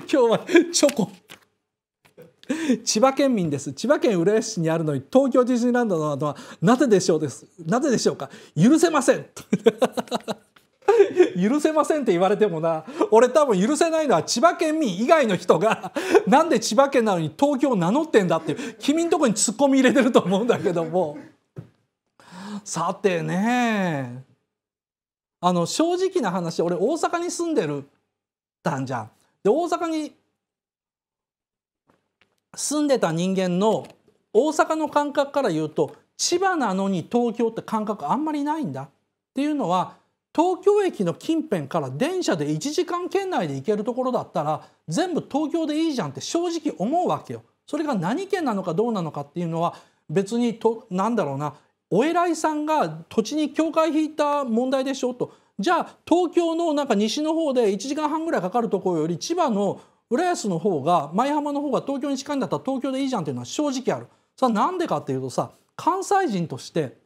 今日はチョコ。千葉県民です千葉県浦安市にあるのに東京ディズニーランドなどはなぜでしょうですなぜでしょうか許せません 許せませんって言われてもな俺多分許せないのは千葉県民以外の人がなんで千葉県なのに東京を名乗ってんだっていう君のとこにツッコミ入れてると思うんだけどもさてねあの正直な話俺大阪に住んでるたんじゃん。で大阪に住んでた人間の大阪の感覚から言うと千葉なのに東京って感覚あんまりないんだっていうのは東京駅の近辺から電車で1時間圏内で行けるところだったら全部東京でいいじゃんって正直思うわけよ。それが何県なのかどうなのかっていうのは別にとなんだろうなお偉いさんが土地に境界引いた問題でしょとじゃあ東京のなんか西の方で1時間半ぐらいかかるところより千葉の浦安の方が舞浜の方が東京に近いんだったら東京でいいじゃんっていうのは正直ある。それはなんでかっていうとさ関西人として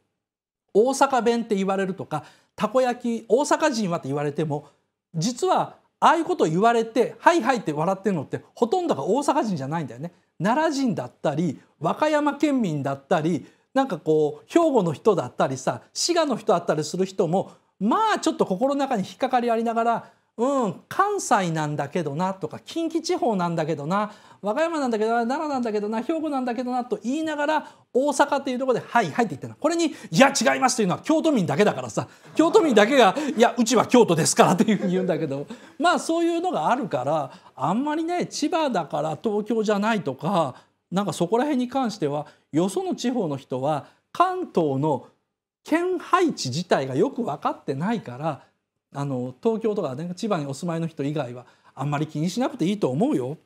大阪弁って言われるとかたこ焼き大阪人はって言われても実はああいうことを言われて「はいはい」って笑ってるのってほとんどが大阪人じゃないんだよね。奈良人だったり和歌山県民だったりなんかこう兵庫の人だったりさ滋賀の人だったりする人もまあちょっと心の中に引っかかりありながらうん関西なんだけどなとか近畿地方なんだけどな和歌山なんだけどな奈良なんだけどな兵庫なんだけどなと言いながら大阪っていうところで「はいはい」って言ってなこれに「いや違います」というのは京都民だけだからさ京都民だけが「いやうちは京都ですから」っていうふうに言うんだけどまあそういうのがあるからあんまりね千葉だから東京じゃないとかなんかそこら辺に関してはよその地方の人は関東の県配置自体がよく分かってないからあの東京とか、ね、千葉にお住まいの人以外はあんまり気にしなくていいと思うよ